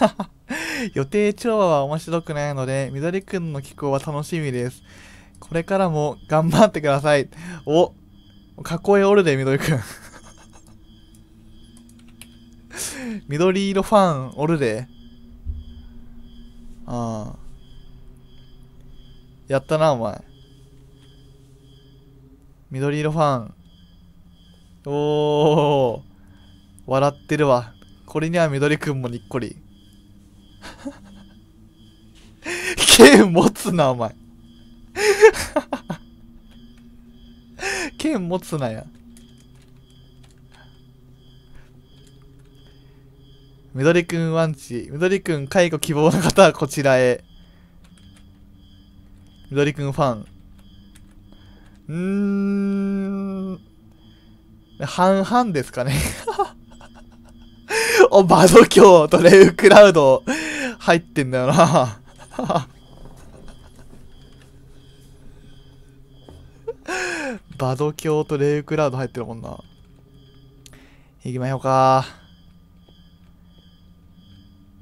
予定調和は面白くないので、緑くんの寄稿は楽しみです。これからも頑張ってください。お囲いおるで、緑くん。緑 色ファンおるで。ああ。やったな、お前。緑色ファン。おお。笑ってるわ。これには緑くんもにっこり。剣持つな、お前。剣持つなや。緑くんワンチ。緑くん介護希望の方はこちらへ。緑くんファン。うーん。半々ですかね お、バドキョウとレウクラウド入ってんだよな バド教とレイクラウド入ってるもんな行きましょうか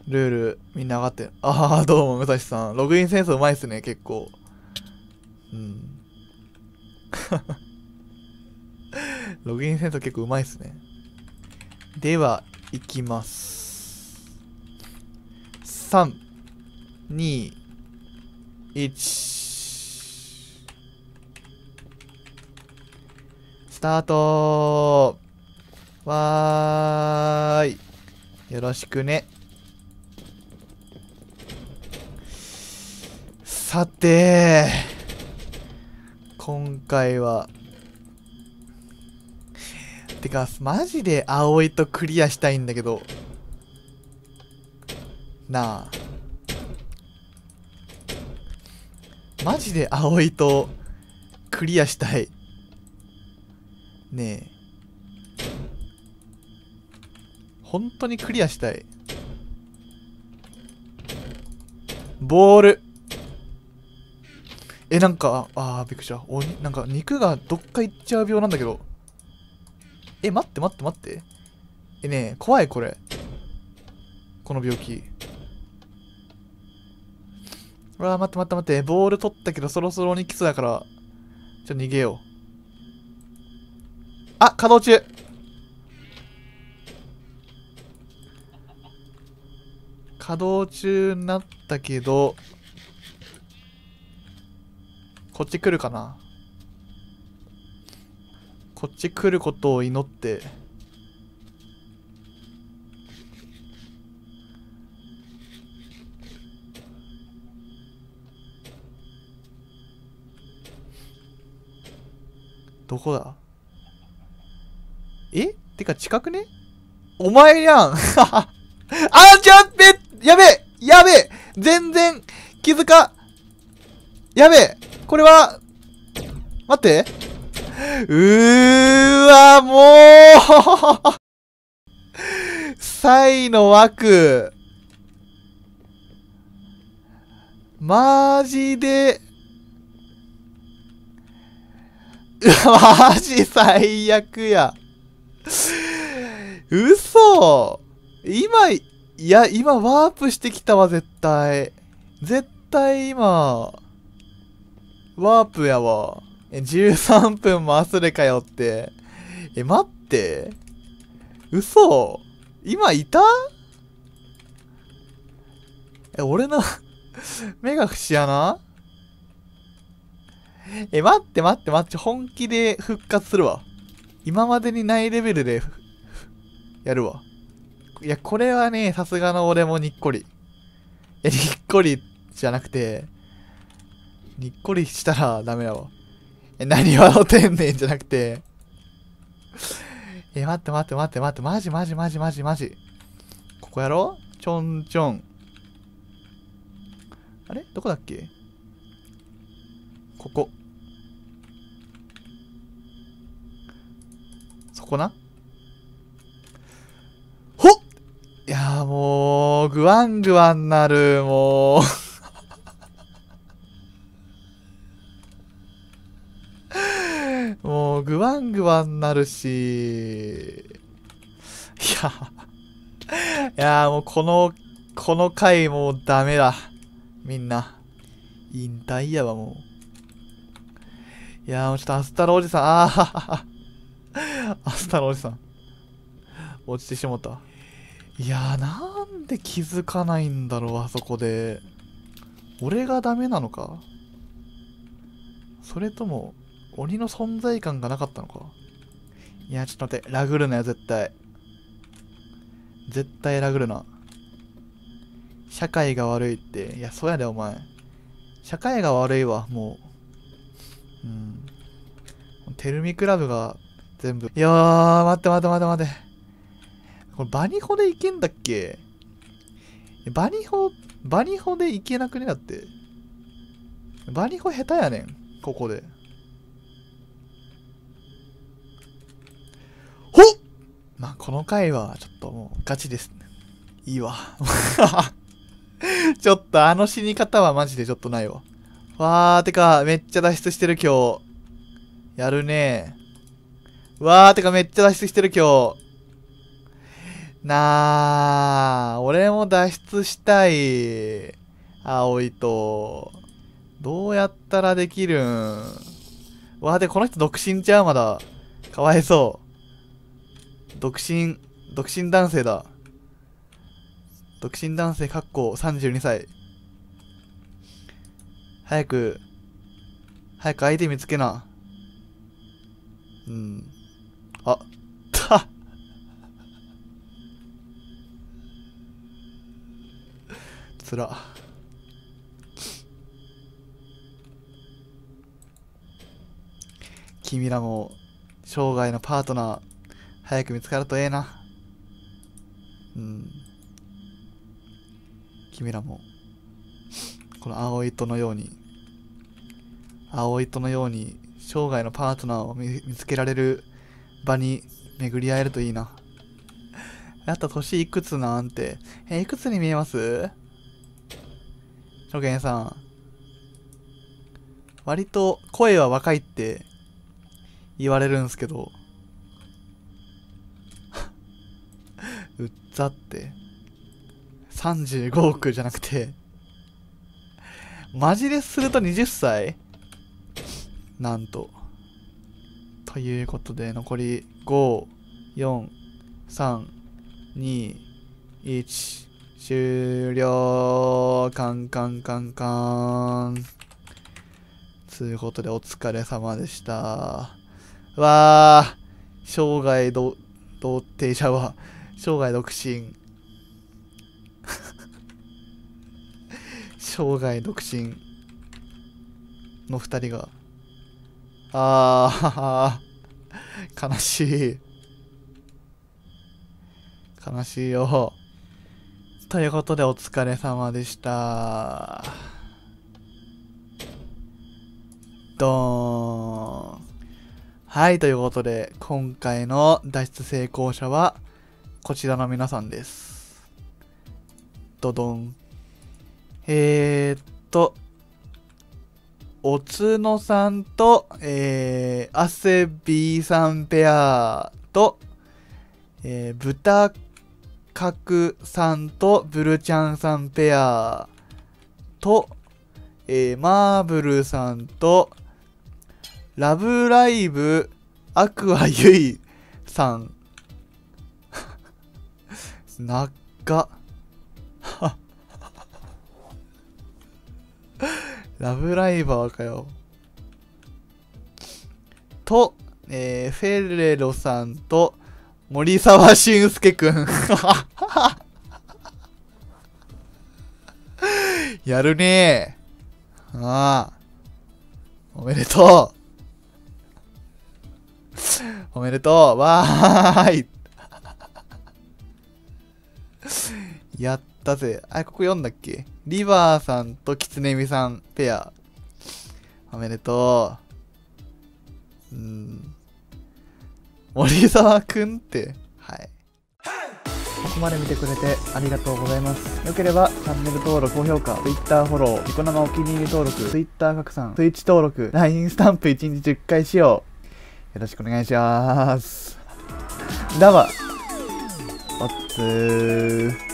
ルールみんな上がってるああどうも武蔵さんログインセンスうまいっすね結構うん ログインセンス結構うまいっすねでは行きます321スタートわーいよろしくねさて今回はてかマジで葵とクリアしたいんだけどなあマジで葵とクリアしたいねえ本当にクリアしたいボールえなんかああびっくりしたおになんか肉がどっか行っちゃう病なんだけどえ待って待って待ってえねえ怖いこれこの病気うわ待って待って待って。ボール取ったけどそろそろ鬼キスだから、ちょっと逃げよう。あ、稼働中稼働中になったけど、こっち来るかなこっち来ることを祈って、どこだえてか近くねお前やん あちゃっべやべやべ全然気づかやべこれは待ってうーわもう サイの枠マジでマジ最悪や。嘘今、いや、今ワープしてきたわ、絶対。絶対今、ワープやわ。え、13分も忘れかよって。え、待って。嘘今いたえ、俺の 目が節穴 え、待って待って待って、本気で復活するわ。今までにないレベルでやるわ。いや、これはね、さすがの俺もにっこり。え、にっこりじゃなくて、にっこりしたらダメだわ。え、何笑ってんねんじゃなくてえ、待って待って待って待って、マジマジマジマジマジ。ここやろちょんちょん。あれどこだっけここ。こな。ほっいやもう、ぐわんぐわんなる、もう。もう、ぐわんぐわんなるし。いや。いやもうこの、この回もうダメだ。みんな。引退やわもう。いやもうちょっとアスタロおじさん、ああ。アスタのおじさん落ちてしもたいやなんで気づかないんだろうあそこで俺がダメなのかそれとも鬼の存在感がなかったのかいやちょっと待ってラグるなよ絶対絶対ラグるな社会が悪いっていやそうやでお前社会が悪いわもううんテルミクラブが全部。いやー、待って待って待って待って。これ、バニホでいけんだっけバニホ、バニホでいけなくねだって。バニホ下手やねん。ここで。ほっまあ、この回は、ちょっともう、ガチです、ね。いいわ。ちょっと、あの死に方はマジでちょっとないわ。わー、てか、めっちゃ脱出してる今日。やるねー。わー、てかめっちゃ脱出してる今日。なあ、俺も脱出したい。葵と。どうやったらできるんわー、で、この人独身ちゃうまだ。かわいそう。独身、独身男性だ。独身男性、かっこ32歳。早く、早く相手見つけな。うん。あ、た つら。君らも生涯のパートナー早く見つかるとええなうん君らもこの青い糸のように青い糸のように生涯のパートナーを見つけられる場に巡り合えるといいな。あと年いくつなんて。え、いくつに見えます初見さん。割と声は若いって言われるんすけど。うっざって。35億じゃなくて。マジですると20歳なんと。ということで、残り5、4、3、2、1、終了カンカンカンカン。つうことで、お疲れ様でした。わあ生涯童貞者は、生涯独身。生涯独身の二人があー、悲しい。悲しいよ。ということでお疲れ様でした。ドーン。はい、ということで、今回の脱出成功者は、こちらの皆さんです。ドドン。えー、っと、おつのさんと、えー、あせびさんペアと、えー、豚角さんとブルちゃんさんペアと、えー、マーブルさんと、ラブライブアクアユイさん。な っか。ラブライバーかよ。と、えー、フェレロさんと、森沢俊介くん。やるねえ。ああ。おめでとう。おめでとう。わーい。やった。ったぜ。あ、ここ読んだっけリバーさんとキツネミさんペア。おめでとう。うん。森沢くんって、はい。ここまで見てくれてありがとうございます。よければチャンネル登録、高評価、Twitter フォロー、ニコ生お気に入り登録、Twitter 拡散、Twitch 登録、LINE スタンプ1日10回使用。よろしくお願いします。だわ。おっつー。